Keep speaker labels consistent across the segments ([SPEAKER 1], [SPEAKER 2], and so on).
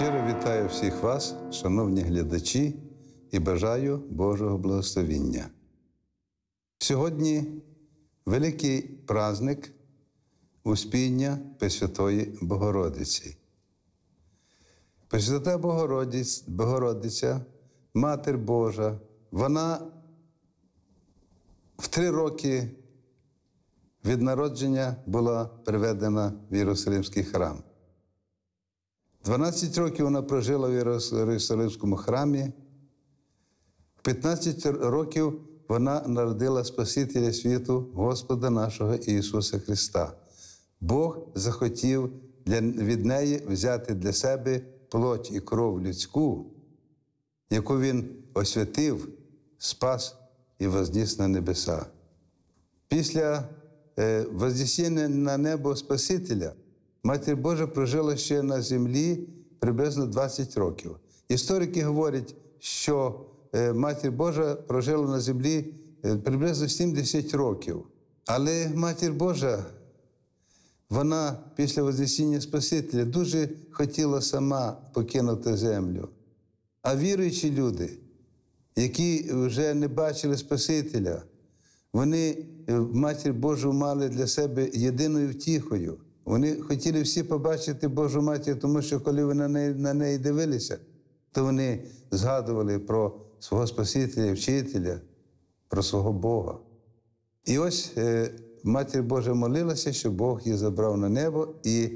[SPEAKER 1] Щиро вітаю всіх вас, шановні глядачі, і бажаю Божого благословіння. Сьогодні великий праздник Успіння Пресвятої Богородиці. Пресвята Богородиця, Богородиця, Матір Божа, вона в три роки від народження була приведена в Єрусалимський храм. 12 років вона прожила в Єрусалимському храмі. 15 років вона народила Спасителя світу Господа нашого Ісуса Христа. Бог захотів для, від неї взяти для себе плоть і кров людську, яку Він освятив, спас і возніс на небеса. Після е, вознесіння на небо Спасителя Матір Божа прожила ще на землі приблизно 20 років. Історики говорять, що е, Матір Божа прожила на землі е, приблизно 70 років. Але Матір Божа, вона після Вознесіння Спасителя дуже хотіла сама покинути землю. А віруючі люди, які вже не бачили Спасителя, вони е, Матір Божу мали для себе єдиною втіхою. Вони хотіли всі побачити Божу матір, тому що коли вони на неї, на неї дивилися, то вони згадували про свого Спасителя, вчителя, про свого Бога. І ось е, Матір Божа молилася, що Бог її забрав на небо, і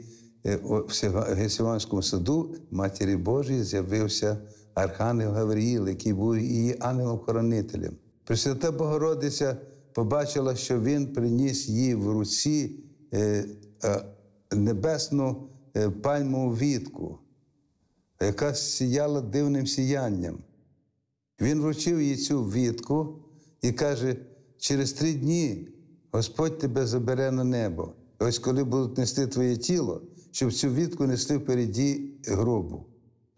[SPEAKER 1] е, в Гесіванському саду Матері Божій з'явився Архангел Гавріїл, який був її ангелом-хоронителем. Пресвята Богородиця побачила, що він приніс їй в руці. Е, небесну е, пальмову вітку, яка сіяла дивним сіянням. Він вручив їй цю вітку і каже: через три дні Господь тебе забере на небо. Ось коли будуть нести твоє тіло, щоб цю вітку несли впереді гробу.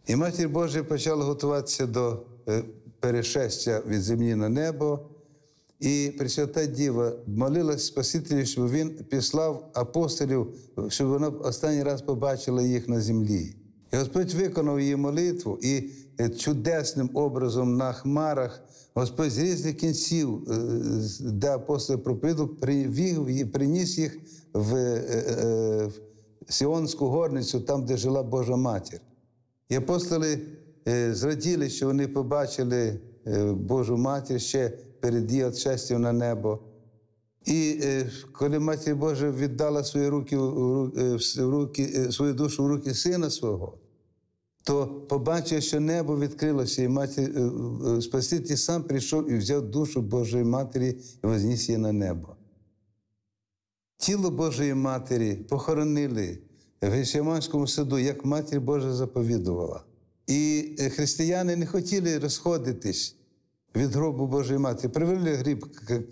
[SPEAKER 1] І матір Божа почала готуватися до е, перешестя від землі на небо. І Пресвята Діва молилась Спасителю, щоб він післав апостолів, щоб вона останній раз побачила їх на землі. І Господь виконав її молитву і е, чудесним образом на хмарах Господь з різних кінців, е, де апостоли пропиду, привів і приніс їх е, в Сіонську горницю, там, де жила Божа Матір. І апостоли зраділи, що вони побачили Божу матір ще перед її отчастю на небо. І е, коли Матір Божа віддала свої руки, е, руки, е, свою душу в руки сина свого, то побачив, що небо відкрилося, і матір, Спаситель сам прийшов і взяв душу Божої Матері і возніс її на небо. Тіло Божої Матері похоронили в Гесіманському саду, як Матір Божа заповідувала. І християни не хотіли розходитись від гробу Божої Матері, привели гріб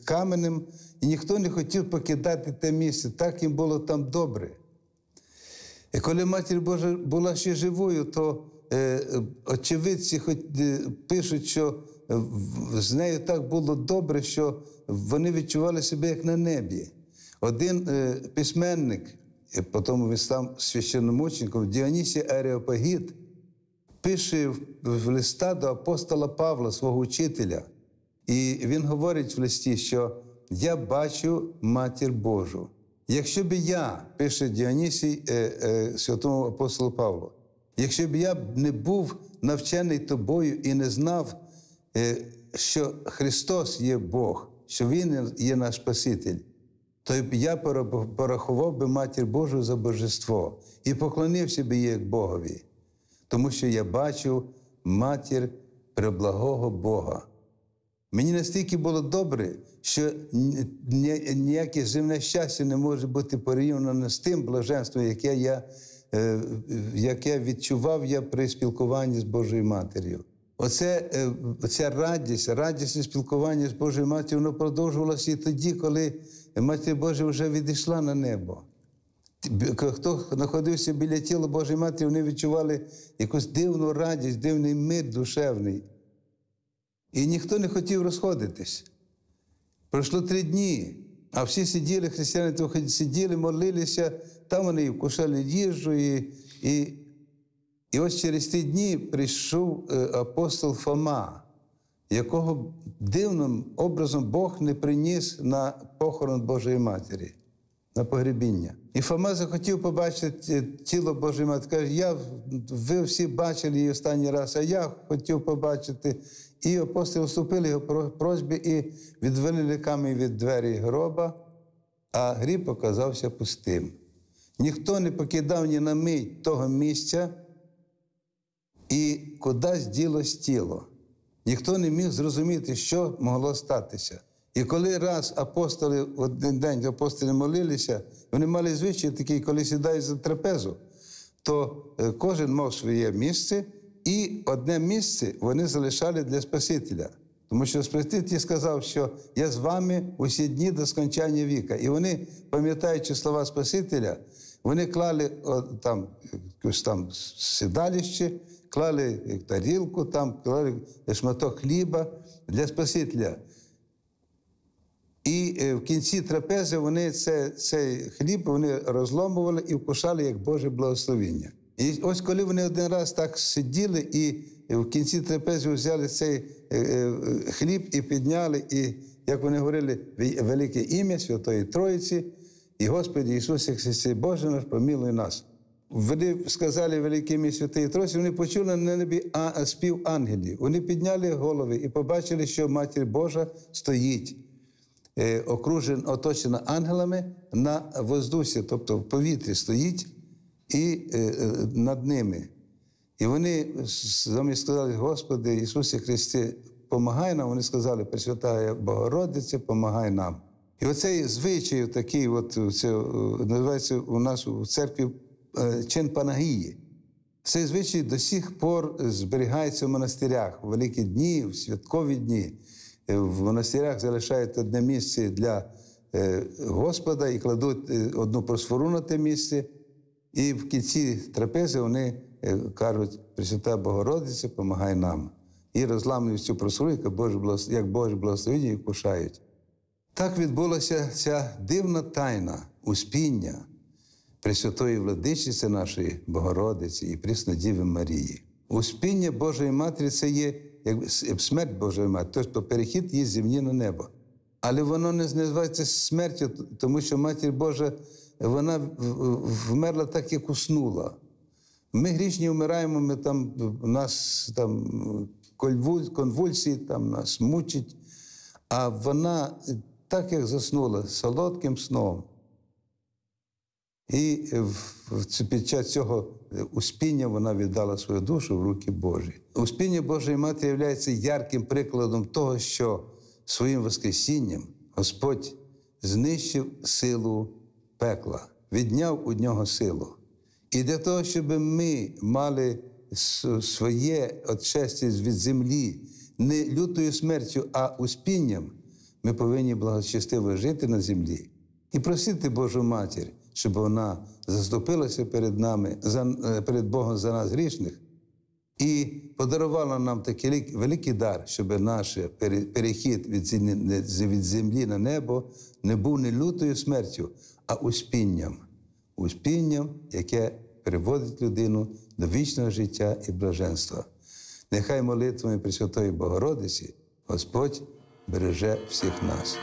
[SPEAKER 1] каменем, і ніхто не хотів покидати те місце, так їм було там добре. І коли матір Божа була ще живою, то е, очевидці хоч, е, пишуть, що е, з нею так було добре, що вони відчували себе як на небі. Один е, письменник, е, потім він став священномучником, Діонісій Аріопагіт, пише в листа до апостола Павла, свого учителя, і він говорить в листі, що я бачу матір Божу. Якщо б я, пише Діонісій е, е, святому апостолу Павлу, якщо б я не був навчений тобою і не знав, е, що Христос є Бог, що Він є наш Спаситель, то б я порахував би матір Божу за божество і поклонився б їй як Богові тому що я бачив матір преблагого Бога. Мені настільки було добре, що ніяке земне щастя не може бути порівняно з тим блаженством, яке я е, яке відчував я при спілкуванні з Божою Матір'ю. Оце е, ця радість, радість спілкування з Божою матір'ю, воно продовжувалося і тоді, коли Матір Божа вже відійшла на небо. Хто знаходився біля тіла Божої Матері, вони відчували якусь дивну радість, дивний мир душевний. І ніхто не хотів розходитись. Пройшло три дні, а всі сиділи, християни того сиділи, молилися, там вони вкушали їжу. І, і, і ось через три дні прийшов е, апостол Фома, якого дивним образом Бог не приніс на похорон Божої Матері на погребіння. І Фома захотів побачити тіло Божої Матері. Каже, я, ви всі бачили її останній раз, а я хотів побачити. І апостоли вступили його просьбі і відвели камінь від двері гроба, а гріб оказався пустим. Ніхто не покидав ні на мить того місця і кудись ділось тіло. Ніхто не міг зрозуміти, що могло статися. І коли раз апостоли в один день апостоли молилися, вони мали звичай такий, коли сідають за трапезу, то е, кожен мав своє місце, і одне місце вони залишали для Спасителя. Тому що Спаситель сказав, що я з вами усі дні до скончання віка. І вони, пам'ятаючи слова Спасителя, вони клали там якусь там седалище, клали е, тарілку, там клали шматок хліба для Спасителя. І е, в кінці трапези вони це, цей хліб вони розломували і вкушали як Боже благословення. І ось коли вони один раз так сиділи, і е, в кінці трапези взяли цей е, хліб і підняли, і, як вони говорили, велике ім'я Святої Троїці, і Господі Ісусе Христі Боже наш помілуй нас. Вони сказали велике ім'я Святої Троїці, вони почули на небі спів ангелів. Вони підняли голови і побачили, що Матір Божа стоїть. Е, окружен, оточена ангелами на воздусі, тобто в повітрі стоїть і е, е, над ними. І вони самі сказали, Господи Ісусі Христе, помагай нам. Вони сказали, Пресвятає Богородиця, помагай нам. І оцей звичай, такий, от, це, називається у нас у церкві чин Панагії. Цей звичай до сих пор зберігається в монастирях у великі дні, в святкові дні. Е, в монастирях залишають одне місце для е, Господа і кладуть е, одну просфору на те місце, і в кінці трапези вони кажуть, Пресвята Богородиця, помагай нам. І розламують цю просфору, як Боже благословіння, і кушають. Так відбулася ця дивна тайна успіння Пресвятої владичиці нашої Богородиці і Преснодіви Марії. Успіння Божої Матері це є як смерть Божої Матері, тобто перехід її землі на ну, небо. Але воно не називається смертю, тому що Матір Божа вона вмерла так, як уснула. Ми грішні вмираємо, ми там, у нас там конвульсії, там нас мучить. А вона е, так як заснула солодким сном. І е, під час цього е, успіння вона віддала свою душу в руки Божі. Успіння Божої Мати є ярким прикладом того, що своїм Воскресінням Господь знищив силу пекла, відняв у нього силу. І для того, щоб ми мали своє отчасті від землі не лютою смертю, а успінням, ми повинні благочестиво жити на землі і просити Божу Матір щоб вона заступилася перед нами, за, е, перед Богом за нас грішних, і подарувала нам такий великий дар, щоб наш перехід від землі на небо не був не лютою смертю, а успінням, успінням, яке приводить людину до вічного життя і блаженства. Нехай молитвами Пресвятої Богородиці Господь береже всіх нас.